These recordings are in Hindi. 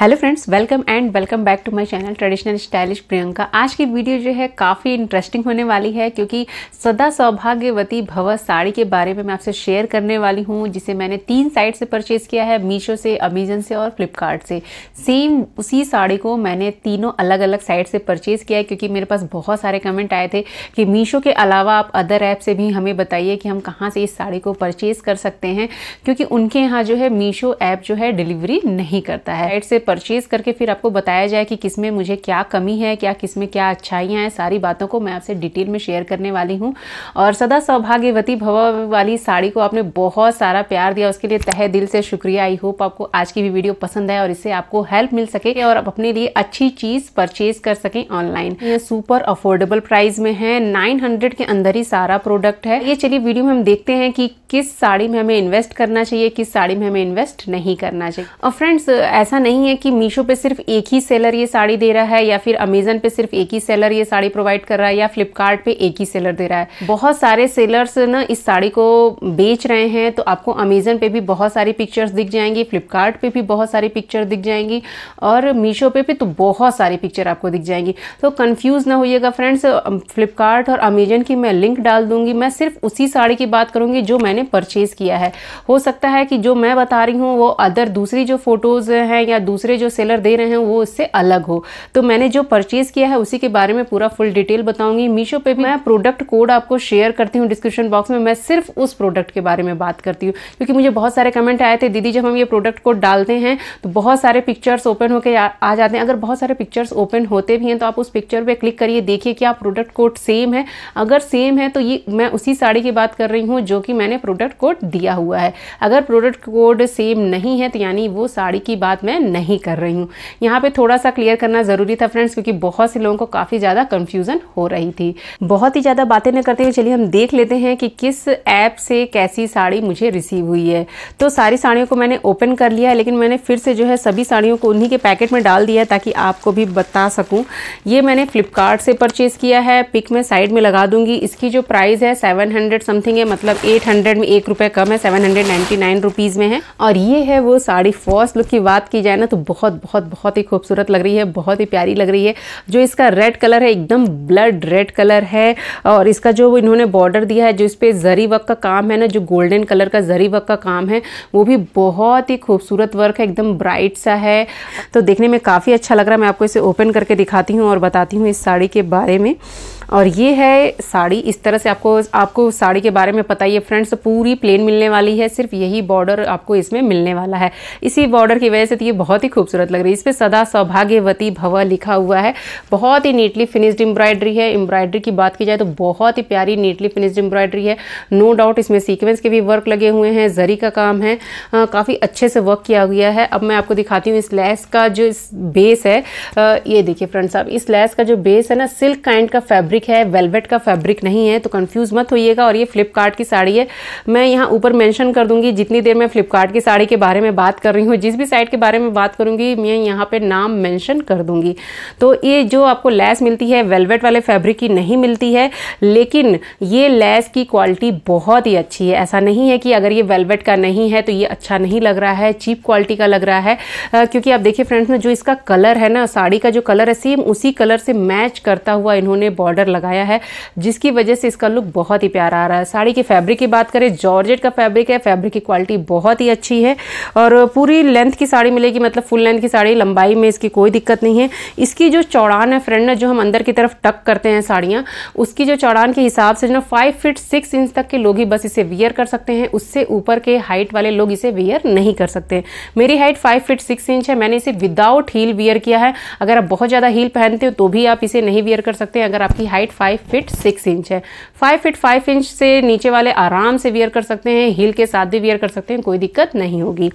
hello friends welcome and welcome back to my channel traditional stylish Priyanka आज की वीडियो जो है काफ़ी इंटरेस्टिंग होने वाली है क्योंकि सदा सौभाग्यवती भव साड़ी के बारे में मैं आपसे शेयर करने वाली हूँ जिसे मैंने तीन साइट से परचेज़ किया है मीशो से अमेजन से और फ्लिपकार्ट से सेम उसी साड़ी को मैंने तीनों अलग अलग साइट से परचेज़ किया है क्योंकि मेरे पास बहुत सारे कमेंट आए थे कि मीशो के अलावा आप अदर ऐप से भी हमें बताइए कि हम कहाँ से इस साड़ी को परचेज़ कर सकते हैं क्योंकि उनके यहाँ जो है मीशो ऐप जो है डिलीवरी नहीं करता है ऐड से परचेज़ करके फिर आपको बताया जाए कि किस में मुझे क्या कमी है क्या किस में क्या अच्छाइयाँ हैं सारी बातों को मैं आपसे डिटेल में शेयर करने वाली हूँ और सदा सौभाग्यवती भव वाली साड़ी को आपने बहुत सारा प्यार दिया उसके लिए तहे दिल से शुक्रिया आई होप आपको आज की भी वीडियो पसंद आए और इससे आपको हेल्प मिल सके और आप अपने लिए अच्छी चीज़ परचेज कर सकें ऑनलाइन ये सुपर अफोर्डेबल प्राइस में है 900 के अंदर ही सारा प्रोडक्ट है ये चलिए वीडियो में हम देखते हैं कि किस साड़ी में हमें इन्वेस्ट करना चाहिए किस साड़ी में हमें इन्वेस्ट नहीं करना चाहिए और फ्रेंड्स ऐसा नहीं है कि मीशो पे सिर्फ एक ही सेलर ये साड़ी दे रहा है या फिर अमेजन पे सिर्फ एक ही सेलर ये साड़ी प्रोवाइड कर रहा है या फ्लिपकार्ट पे एक ही सेलर दे रहा है बहुत सारे सेलर्स ना इस साड़ी को बेच रहे हैं तो आपको अमेजन पे भी बहुत सारी पिक्चर्स दिख जाएंगी फ्लिपकार्ट पे भी बहुत सारी पिक्चर दिख जाएंगी और मीशो पे भी तो बहुत सारी पिक्चर आपको दिख जाएंगी तो कन्फ्यूज़ ना होइएगा फ्रेंड्स फ्लिपकार्ट और अमेजन की मैं लिंक डाल दूंगी मैं सिर्फ उसी साड़ी की बात करूंगी जो मैंने परचेज़ किया है हो सकता है कि जो मैं बता रही हूँ वो अदर दूसरी जो फ़ोटोज़ हैं या दूसरे दूसरे जो सेलर दे रहे हैं वो उससे अलग हो तो मैंने जो परचेज़ किया है उसी के बारे में पूरा फुल डिटेल बताऊंगी मीशो पे भी मैं प्रोडक्ट कोड आपको शेयर करती हूँ डिस्क्रिप्शन बॉक्स में मैं सिर्फ उस प्रोडक्ट के बारे में बात करती हूँ क्योंकि मुझे बहुत सारे कमेंट आए थे दीदी जब हम ये प्रोडक्ट कोड डालते हैं तो बहुत सारे पिक्चर्स ओपन होकर आ जाते हैं अगर बहुत सारे पिक्चर्स ओपन होते भी हैं तो आप उस पिक्चर पर क्लिक करिए देखिए क्या प्रोडक्ट कोड सेम है अगर सेम है तो ये मैं उसी साड़ी की बात कर रही हूँ जो कि मैंने प्रोडक्ट कोड दिया हुआ है अगर प्रोडक्ट कोड सेम नहीं है तो यानी वो साड़ी की बात मैं नहीं नहीं कर रही हूँ यहाँ पे थोड़ा सा क्लियर करना ज़रूरी था फ्रेंड्स क्योंकि बहुत से लोगों को काफ़ी ज़्यादा कंफ्यूजन हो रही थी बहुत ही ज़्यादा बातें न करते हुए चलिए हम देख लेते हैं कि किस ऐप से कैसी साड़ी मुझे रिसीव हुई है तो सारी साड़ियों को मैंने ओपन कर लिया है लेकिन मैंने फिर से जो है सभी साड़ियों को उन्हीं के पैकेट में डाल दिया ताकि आपको भी बता सकूँ ये मैंने फ्लिपकार्ट से परचेज़ किया है पिक में साइड में लगा दूंगी इसकी जो प्राइस है सेवन समथिंग है मतलब एट में एक रुपये कम है सेवन हंड्रेड में है और ये है वो साड़ी फर्स्ट लुक की बात की जाए ना तो बहुत बहुत बहुत ही खूबसूरत लग रही है बहुत ही प्यारी लग रही है जो इसका रेड कलर है एकदम ब्लड रेड कलर है और इसका जो इन्होंने बॉर्डर दिया है जो इस पर जरी वर्क का काम है ना जो गोल्डन कलर का जरी वर्क का काम है वो भी बहुत ही खूबसूरत वर्क है एकदम ब्राइट सा है तो देखने में काफ़ी अच्छा लग रहा है मैं आपको इसे ओपन करके दिखाती हूँ और बताती हूँ इस साड़ी के बारे में और ये है साड़ी इस तरह से आपको आपको साड़ी के बारे में पता ही है फ्रेंड्स पूरी प्लेन मिलने वाली है सिर्फ यही बॉर्डर आपको इसमें मिलने वाला है इसी बॉर्डर की वजह से तो ये बहुत ही खूबसूरत लग रही है इस पर सदा सौभाग्यवती भव लिखा हुआ है बहुत ही नीटली फिनिश्ड एम्ब्रॉयडरी है एम्ब्रॉयडरी की बात की जाए तो बहुत ही प्यारी नीटली फिनिश्ड एम्ब्रॉयडरी है नो डाउट इसमें सीक्वेंस के भी वर्क लगे हुए हैं जरी का काम है काफ़ी अच्छे से वर्क किया गया है अब मैं आपको दिखाती हूँ इस लैस का जो इस बेस है ये देखिए फ्रेंड्स आप इस लैस का जो बेस है ना सिल्क काइंड का फैब्रिक फैब्रिक है वेलवेट का फैब्रिक नहीं है तो कन्फ्यूज़ मत होइएगा और ये फ्लिपकार्ट की साड़ी है मैं यहाँ ऊपर मैंशन कर दूँगी जितनी देर मैं फ्लिपकार्ट की साड़ी के बारे में बात कर रही हूँ जिस भी साइट के बारे में बात करूँगी मैं यहाँ पर नाम मैंशन कर दूँगी तो ये जो आपको लैस मिलती है वेलवेट वाले फैब्रिक की नहीं मिलती है लेकिन ये लैस की क्वालिटी बहुत ही अच्छी है ऐसा नहीं है कि अगर ये वेलवेट का नहीं है तो ये अच्छा नहीं लग रहा है चीप क्वालिटी का लग रहा है आ, क्योंकि आप देखिए फ्रेंड्स में जो इसका कलर है ना साड़ी का जो कलर है सेम उसी कलर से मैच करता हुआ इन्होंने बॉर्डर लगाया है जिसकी वजह से इसका लुक बहुत ही प्यारा आ रहा है साड़ी की फैब्रिक की बात करें जॉर्जेट का फैब्रिक है फैब्रिक की क्वालिटी बहुत ही अच्छी है और पूरी लेंथ की साड़ी मिलेगी मतलब फुल लेंथ की साड़ी लंबाई में इसकी कोई दिक्कत नहीं है इसकी जो चौड़ान है फ्रेंड ना जो हम अंदर की तरफ टक करते हैं साड़ियाँ उसकी जो चौड़ान के हिसाब से जो ना फाइव फिट सिक्स इंच तक के लोग ही बस इसे वियर कर सकते हैं उससे ऊपर के हाइट वाले लोग इसे वियर नहीं कर सकते मेरी height five feet six inch है मैंने इसे विदाउट हील वियर किया है अगर आप बहुत ज़्यादा हील पहनते हो तो भी आप इसे नहीं वियर कर सकते अगर आपकी height height five feet six inch है फाइव फिट फाइव इंच से नीचे वाले आराम से वियर कर सकते हैं हील के साथ भी वियर कर सकते हैं कोई दिक्कत नहीं होगी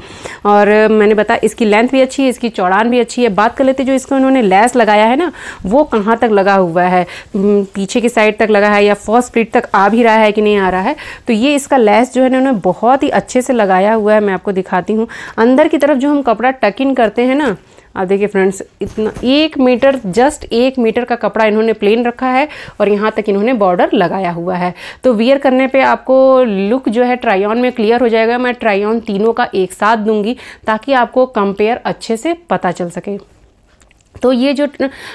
और मैंने बताया इसकी लेंथ भी अच्छी है इसकी चौड़ान भी अच्छी है बात कर लेते जो इसको इन्होंने लेस लगाया है ना वो कहाँ तक लगा हुआ है हम्म, पीछे की साइड तक लगा है या फर्स्ट फिट तक आ भी रहा है कि नहीं आ रहा है तो ये इसका लेस जो है ना उन्होंने बहुत ही अच्छे से लगाया हुआ है मैं आपको दिखाती हूँ अंदर की तरफ जो हम कपड़ा टक इन करते हैं ना आप देखिए फ्रेंड्स इतना एक मीटर जस्ट एक मीटर का कपड़ा इन्होंने प्लेन रखा है और यहाँ तक इन्होंने बॉर्डर लगाया हुआ है तो वियर करने पे आपको लुक जो है ट्रायन में क्लियर हो जाएगा मैं ट्रायन तीनों का एक साथ दूंगी ताकि आपको कंपेयर अच्छे से पता चल सके तो ये जो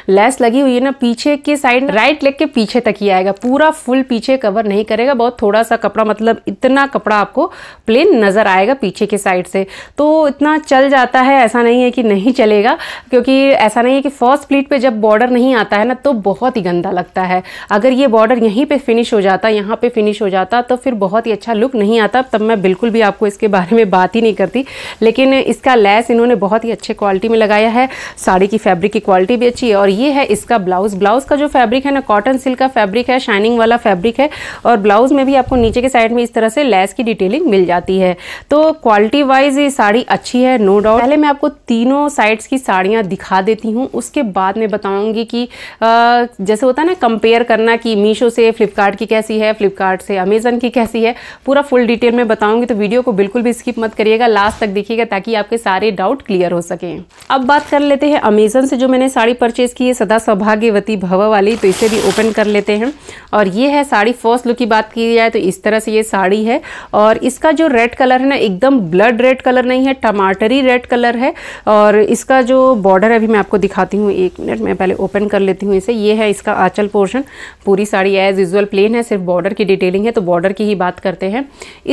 लेस लगी हुई है ना पीछे के साइड राइट लेग के पीछे तक ही आएगा पूरा फुल पीछे कवर नहीं करेगा बहुत थोड़ा सा कपड़ा मतलब इतना कपड़ा आपको प्लेन नज़र आएगा पीछे के साइड से तो इतना चल जाता है ऐसा नहीं है कि नहीं चलेगा क्योंकि ऐसा नहीं है कि फर्स्ट प्लीट पे जब बॉर्डर नहीं आता है ना तो बहुत ही गंदा लगता है अगर ये बॉर्डर यहीं पर फिनिश हो जाता यहाँ पर फिनिश हो जाता तो फिर बहुत ही अच्छा लुक नहीं आता तब मैं बिल्कुल भी आपको इसके बारे में बात ही नहीं करती लेकिन इसका लेस इन्होंने बहुत ही अच्छे क्वालिटी में लगाया है साड़ी की फैब्रिक फैब्रिक की क्वालिटी भी अच्छी है और ये है इसका ब्लाउज ब्लाउज का जो फैब्रिक है ना कॉटन सिल्क का फैब्रिक है शाइनिंग वाला फैब्रिक है और ब्लाउज में भी आपको नीचे के साइड में इस तरह से लेस की डिटेलिंग मिल जाती है तो क्वालिटी वाइज ये साड़ी अच्छी है नो डाउट पहले मैं आपको तीनों साइड्स की साड़ियाँ दिखा देती हूँ उसके बाद में बताऊँगी कि जैसे होता है ना कंपेयर करना कि मीशो से फ्लिपकार्ट की कैसी है फ्लिपकार्ट से अमेजन की कैसी है पूरा फुल डिटेल में बताऊँगी तो वीडियो को बिल्कुल भी स्किप मत करिएगा लास्ट तक देखिएगा ताकि आपके सारे डाउट क्लियर हो सकें अब बात कर लेते हैं अमेजन से जो मैंने साड़ी परचेज़ की है सदा सौभाग्यवती भव वाली तो इसे भी ओपन कर लेते हैं और ये है साड़ी फर्स्ट लुक की बात की जाए तो इस तरह से ये साड़ी है और इसका जो रेड कलर है ना एकदम ब्लड रेड कलर नहीं है टमाटरी रेड कलर है और इसका जो बॉर्डर है अभी मैं आपको दिखाती हूँ एक मिनट मैं पहले ओपन कर लेती हूँ इसे ये है इसका आंचल पोर्शन पूरी साड़ी एज यूजल प्लेन है सिर्फ बॉर्डर की डिटेलिंग है तो बॉर्डर की ही बात करते हैं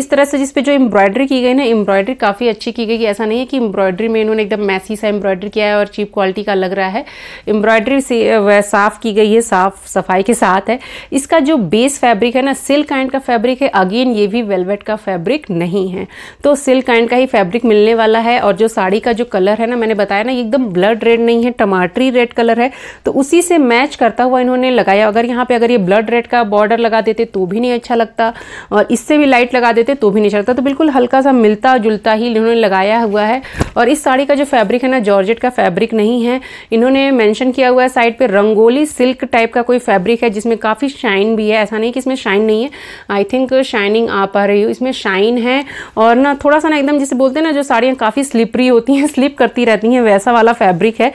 इस तरह से जिसपे जो एम्ब्रॉयडरी की गई ना एम्ब्रॉयडरी काफ़ी अच्छी की गई ऐसा नहीं है कि एम्ब्रॉयडरी में इन्होंने एकदम मैसी सा एम्ब्रॉयडरी किया है और चीप क्वालिटी का लग रहा है एम्ब्रॉयडरी से साफ़ की गई है साफ सफाई के साथ है इसका जो बेस फैब्रिक है ना सिल्क काइंड का फैब्रिक है अगेन ये भी वेलवेट का फैब्रिक नहीं है तो सिल्क काइंड का ही फैब्रिक मिलने वाला है और जो साड़ी का जो कलर है ना मैंने बताया ना एकदम ब्लड रेड नहीं है टमाटरी रेड कलर है तो उसी से मैच करता हुआ इन्होंने लगाया अगर यहाँ पर अगर ये ब्लड रेड का बॉर्डर लगा देते तो भी नहीं अच्छा लगता और इससे भी लाइट लगा देते तो भी नहीं अच्छा लगता तो बिल्कुल हल्का सा मिलता जुलता ही इन्होंने लगाया हुआ है और इस साड़ी का जो फैब्रिक है ना जॉर्जेट का फैब्रिक नहीं है इन्होंने मेंशन किया हुआ है साइड पे रंगोली सिल्क टाइप का कोई फैब्रिक है जिसमें काफ़ी शाइन भी है ऐसा नहीं कि इसमें शाइन नहीं है आई थिंक शाइनिंग आ पा रही हो इसमें शाइन है और ना थोड़ा सा ना एकदम जिसे बोलते हैं ना जो साड़ियाँ काफ़ी स्लिपरी होती हैं स्लिप करती रहती हैं वैसा वाला फैब्रिक है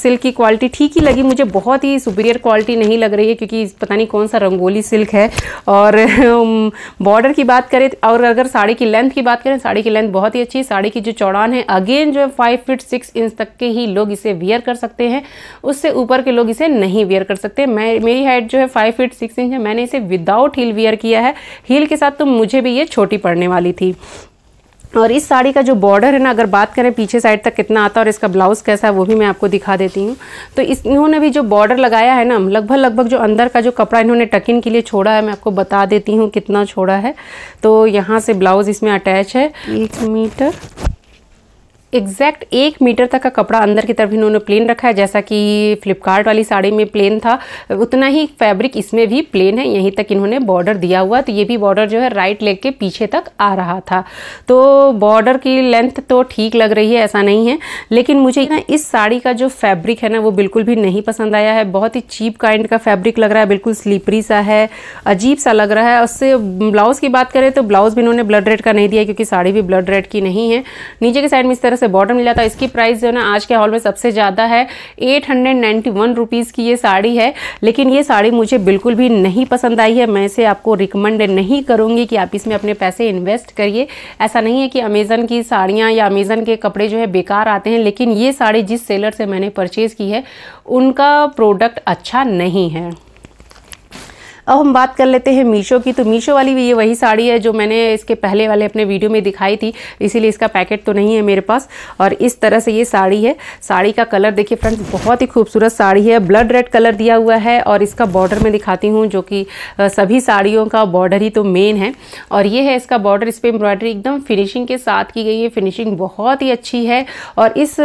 सिल्क की क्वालिटी ठीक ही लगी मुझे बहुत ही सुपीरियर क्वालिटी नहीं लग रही है क्योंकि पता नहीं कौन सा रंगोली सिल्क है और बॉर्डर um, की बात करें और अगर साड़ी की लेंथ की बात करें साड़ी की लेंथ बहुत ही अच्छी है साड़ी की जो चौड़ान है अगेन जो है फाइव फिट सिक्स इंच तक के ही लोग इसे वियर कर कर सकते हैं उससे ऊपर के लोग इसे नहीं वियर कर सकते मैं मेरी हाइट जो है फाइव फीट सिक्स इंच है मैंने इसे विदाउट हील वियर किया है हील के साथ तो मुझे भी ये छोटी पड़ने वाली थी और इस साड़ी का जो बॉर्डर है ना अगर बात करें पीछे साइड तक कितना आता है और इसका ब्लाउज़ कैसा है वो भी मैं आपको दिखा देती हूँ तो इस इन्होंने भी जो बॉर्डर लगाया है ना लगभग लगभग जो अंदर का जो कपड़ा इन्होंने टकिन के लिए छोड़ा है मैं आपको बता देती हूँ कितना छोड़ा है तो यहाँ से ब्लाउज़ इसमें अटैच है एक मीटर एग्जैक्ट एक मीटर तक का कपड़ा अंदर की तरफ इन्होंने प्लेन रखा है जैसा कि फ्लिपकार्ट वाली साड़ी में प्लेन था उतना ही फैब्रिक इसमें भी प्लेन है यहीं तक इन्होंने बॉर्डर दिया हुआ तो ये भी बॉर्डर जो है राइट लेग के पीछे तक आ रहा था तो बॉर्डर की लेंथ तो ठीक लग रही है ऐसा नहीं है लेकिन मुझे ना इस साड़ी का जो फैब्रिक है ना वो बिल्कुल भी नहीं पसंद आया है बहुत ही चीप काइंड का फैब्रिक लग रहा है बिल्कुल स्लीपरी सा है अजीब सा लग रहा है उससे ब्लाउज़ की बात करें तो ब्लाउज़ भी इन्होंने ब्लड रेड का नहीं दिया क्योंकि साड़ी भी ब्लड रेड की नहीं है नीचे के साइड में इस तरह तरह से बॉर्डर मिला था इसकी प्राइस जो है ना आज के हॉल में सबसे ज़्यादा है एट हंड्रेड की ये साड़ी है लेकिन ये साड़ी मुझे बिल्कुल भी नहीं पसंद आई है मैं इसे आपको रिकमेंड नहीं करूँगी कि आप इसमें अपने पैसे इन्वेस्ट करिए ऐसा नहीं है कि अमेज़न की साड़ियाँ या अमेज़न के कपड़े जो है बेकार आते हैं लेकिन ये साड़ी जिस सेलर से मैंने परचेज़ की है उनका प्रोडक्ट अच्छा नहीं है अब हम बात कर लेते हैं मीशो की तो मीशो वाली भी ये वही साड़ी है जो मैंने इसके पहले वाले अपने वीडियो में दिखाई थी इसीलिए इसका पैकेट तो नहीं है मेरे पास और इस तरह से ये साड़ी है साड़ी का कलर देखिए फ्रेंड्स बहुत ही खूबसूरत साड़ी है ब्लड रेड कलर दिया हुआ है और इसका बॉर्डर मैं दिखाती हूँ जो कि सभी साड़ियों का बॉर्डर ही तो मेन है और ये है इसका बॉर्डर इस पर एम्ब्रॉयडरी एकदम फिनिशिंग के साथ की गई है फिनिशिंग बहुत ही अच्छी है और इस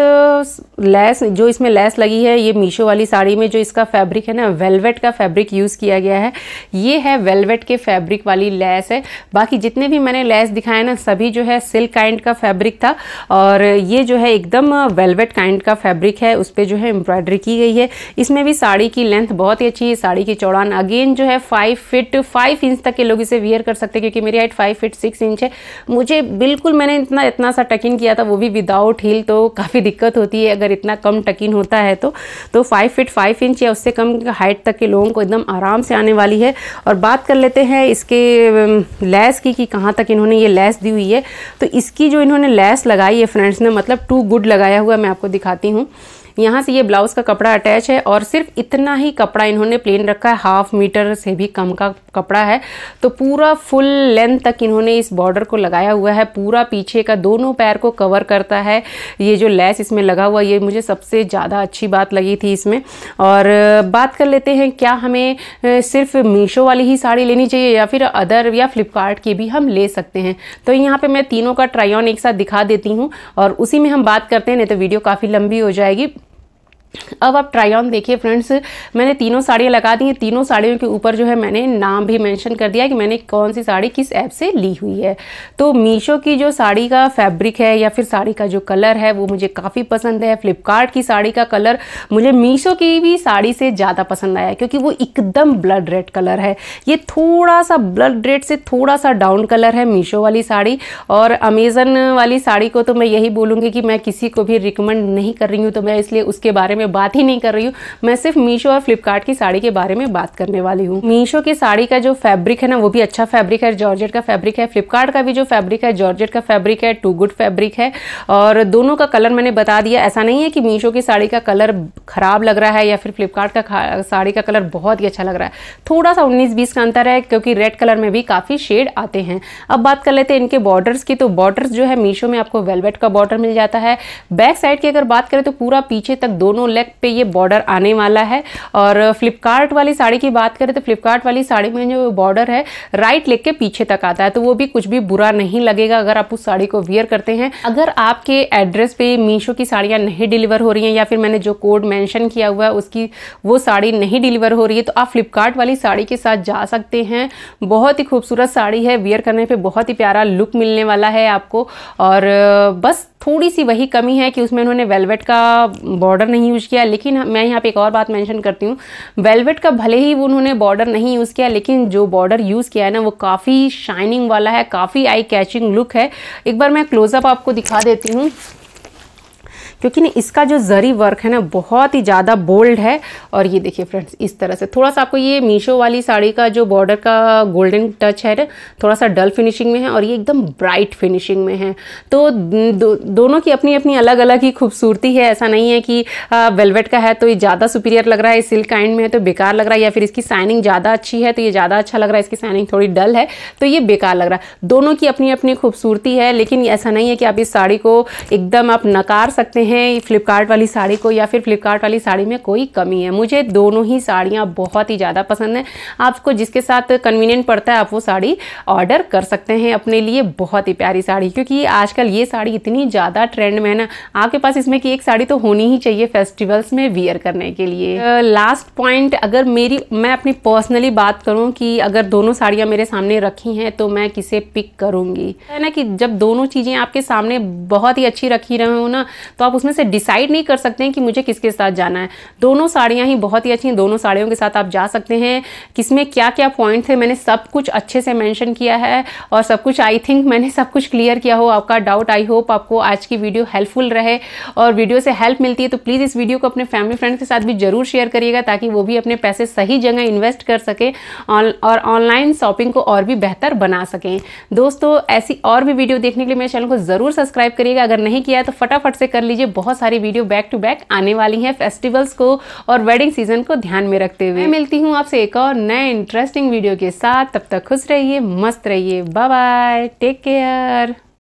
लैस जो इसमें लैस लगी है ये मीशो वाली साड़ी में जो इसका फैब्रिक है ना वेलवेट का फैब्रिक यूज़ किया गया है ये है वेलवेट के फैब्रिक वाली लैस है बाकी जितने भी मैंने लैस दिखाए ना सभी जो है सिल्क काइंड का फैब्रिक था और ये जो है एकदम वेलवेट काइंड का फैब्रिक है उस पर जो है एम्ब्रॉयडरी की गई है इसमें भी साड़ी की लेंथ बहुत ही अच्छी है साड़ी की चौड़ान अगेन जो है फाइव फिट फाइव इंच तक के लोग इसे वियर कर सकते हैं क्योंकि मेरी height five feet six inch है मुझे बिल्कुल मैंने इतना इतना सा टकिन किया था वो भी विदाउट हील तो काफ़ी दिक्कत होती है अगर इतना कम टकिन होता है तो फाइव फिट फाइव इंच या उससे कम हाइट तक के लोगों को एकदम आराम से आने वाली रही है और बात कर लेते हैं इसके लैस की कि कहाँ तक इन्होंने ये लैस दी हुई है तो इसकी जो इन्होंने लैस लगाई है फ्रेंड्स ने मतलब टू गुड लगाया हुआ मैं आपको दिखाती हूँ यहाँ से ये ब्लाउज़ का कपड़ा अटैच है और सिर्फ इतना ही कपड़ा इन्होंने प्लेन रखा है हाफ मीटर से भी कम का कपड़ा है तो पूरा फुल लेंथ तक इन्होंने इस बॉर्डर को लगाया हुआ है पूरा पीछे का दोनों पैर को कवर करता है ये जो लेस इसमें लगा हुआ ये मुझे सबसे ज़्यादा अच्छी बात लगी थी इसमें और बात कर लेते हैं क्या हमें सिर्फ मीशो वाली ही साड़ी लेनी चाहिए या फिर अदर या फ्लिपकार्ट की भी हम ले सकते हैं तो यहाँ पे मैं तीनों का ट्राई ऑन एक साथ दिखा देती हूँ और उसी में हम बात करते हैं नहीं तो वीडियो काफ़ी लंबी हो जाएगी अब आप ट्राई ऑन देखिए फ्रेंड्स मैंने तीनों साड़ियाँ लगा दी हैं तीनों साड़ियों के ऊपर जो है मैंने नाम भी मेंशन कर दिया कि मैंने कौन सी साड़ी किस ऐप से ली हुई है तो मीशो की जो साड़ी का फैब्रिक है या फिर साड़ी का जो कलर है वो मुझे काफ़ी पसंद है फ्लिपकार्ट की साड़ी का कलर मुझे मीशो की भी साड़ी से ज़्यादा पसंद आया क्योंकि वो एकदम ब्लड रेड कलर है ये थोड़ा सा ब्लड रेड से थोड़ा सा डाउन कलर है मीशो वाली साड़ी और अमेज़न वाली साड़ी को तो मैं यही बोलूँगी कि मैं किसी को भी रिकमेंड नहीं कर रही हूँ तो मैं इसलिए उसके बारे में में बात ही नहीं कर रही हूँ मैं सिर्फ मीशो और फ्लिपकार्ट की साड़ी के बारे में बात करने वाली हूँ मीशो की साड़ी का जो फैब्रिक है ना वो भी अच्छा फैब्रिक है जॉर्जेट का फैब्रिक है फ्लिपकार्ट का भी जो फैब्रिक है जॉर्जेट का फैब्रिक है टू गुड फैब्रिक है और दोनों का कलर मैंने बता दिया ऐसा नहीं है कि मीशो की साड़ी का कलर खराब लग रहा है या फिर फ्लिपकार्ट का साड़ी का कलर बहुत ही अच्छा लग रहा है थोड़ा सा उन्नीस बीस का अंतर है क्योंकि रेड कलर में भी काफ़ी शेड आते हैं अब बात कर लेते हैं इनके बॉर्डर्स की तो बॉर्डर्स जो है मीशो में आपको वेलवेट का बॉर्डर मिल जाता है बैक साइड की अगर बात करें तो पूरा पीछे तक दोनों लेग पे ये बॉर्डर आने वाला है और फ्लिपकार्ट वाली साड़ी की बात करें तो फ्लिपकार्ट वाली साड़ी में जो बॉर्डर है राइट लेग के पीछे तक आता है तो वो भी कुछ भी बुरा नहीं लगेगा अगर आप उस साड़ी को वियर करते हैं अगर आपके एड्रेस पे मीशो की साड़ियाँ नहीं डिलीवर हो रही हैं या फिर मैंने जो कोड मैंशन किया हुआ है उसकी वो साड़ी नहीं डिलीवर हो रही है तो आप फ्लिपकार्ट वाली साड़ी के साथ जा सकते हैं बहुत ही खूबसूरत साड़ी है वियर करने पर बहुत ही प्यारा लुक मिलने वाला है आपको और बस थोड़ी सी वही कमी है कि उसमें उन्होंने वेलवेट का बॉर्डर नहीं यूज़ किया लेकिन मैं यहाँ पे एक और बात मेंशन करती हूँ वेलवेट का भले ही वो उन्होंने बॉर्डर नहीं यूज़ किया लेकिन जो बॉर्डर यूज़ किया है ना वो काफ़ी शाइनिंग वाला है काफ़ी आई कैचिंग लुक है एक बार मैं क्लोज़अप आपको दिखा देती हूँ क्योंकि ना इसका जो ज़री वर्क है ना बहुत ही ज़्यादा बोल्ड है और ये देखिए फ्रेंड्स इस तरह से थोड़ा सा आपको ये मीशो वाली साड़ी का जो बॉर्डर का गोल्डन टच है ना थोड़ा सा डल फिनिशिंग में है और ये एकदम ब्राइट फिनिशिंग में है तो दो, दोनों की अपनी अपनी अलग अलग ही खूबसूरती है ऐसा नहीं है कि वेलवेट का है तो ये ज़्यादा सुपीरियर लग रहा है सिल्क काइंड में है तो बेकार लग रहा है या फिर इसकी साइनिंग ज़्यादा अच्छी है तो ये ज़्यादा अच्छा लग रहा है इसकी साइनिंग थोड़ी डल है तो ये बेकार लग रहा है दोनों की अपनी अपनी खूबसूरती है लेकिन ऐसा नहीं है कि आप इस साड़ी को एकदम आप नकार सकते हैं हैं फ़्लिपकार्ट वाली साड़ी को या फिर फ़्लिपकार्ट वाली साड़ी में कोई कमी है मुझे दोनों ही साड़ियाँ बहुत ही ज़्यादा पसंद हैं आपको जिसके साथ कन्वीनियंट पड़ता है आप वो साड़ी ऑर्डर कर सकते हैं अपने लिए बहुत ही प्यारी साड़ी क्योंकि आजकल ये साड़ी इतनी ज़्यादा ट्रेंड में है ना आपके पास इसमें की एक साड़ी तो होनी ही चाहिए फेस्टिवल्स में वियर करने के लिए लास्ट पॉइंट अगर मेरी मैं अपनी पर्सनली बात करूँ कि अगर दोनों साड़ियाँ मेरे सामने रखी हैं तो मैं किसे पिक करूँगी है ना कि जब दोनों चीज़ें आपके सामने बहुत ही अच्छी रखी रहे हो ना तो आप उसमें से डिसाइड नहीं कर सकते हैं कि मुझे किसके साथ जाना है दोनों साड़ियाँ ही बहुत ही अच्छी हैं दोनों साड़ियों के साथ आप जा सकते हैं किसमें क्या क्या पॉइंट थे मैंने सब कुछ अच्छे से मैंशन किया है और सब कुछ आई थिंक मैंने सब कुछ क्लियर किया हो आपका डाउट आई होप आपको आज की वीडियो हेल्पफुल रहे और वीडियो से हेल्प मिलती है तो प्लीज़ इस वीडियो को अपने फैमिली फ्रेंड्स के साथ भी ज़रूर शेयर करिएगा ताकि वो भी अपने पैसे सही जगह इन्वेस्ट कर सकें और ऑनलाइन शॉपिंग को और भी बेहतर बना सकें दोस्तों ऐसी और भी वीडियो देखने के लिए मेरे चैनल को ज़रूर सब्सक्राइब करिएगा अगर नहीं किया है तो फटाफट से कर लीजिए बहुत सारी वीडियो बैक टू बैक आने वाली हैं फेस्टिवल्स को और वेडिंग सीजन को ध्यान में रखते हुए मैं मिलती हूँ आपसे एक और नए इंटरेस्टिंग वीडियो के साथ तब तक खुश रहिए मस्त रहिए बाय बाय टेक केयर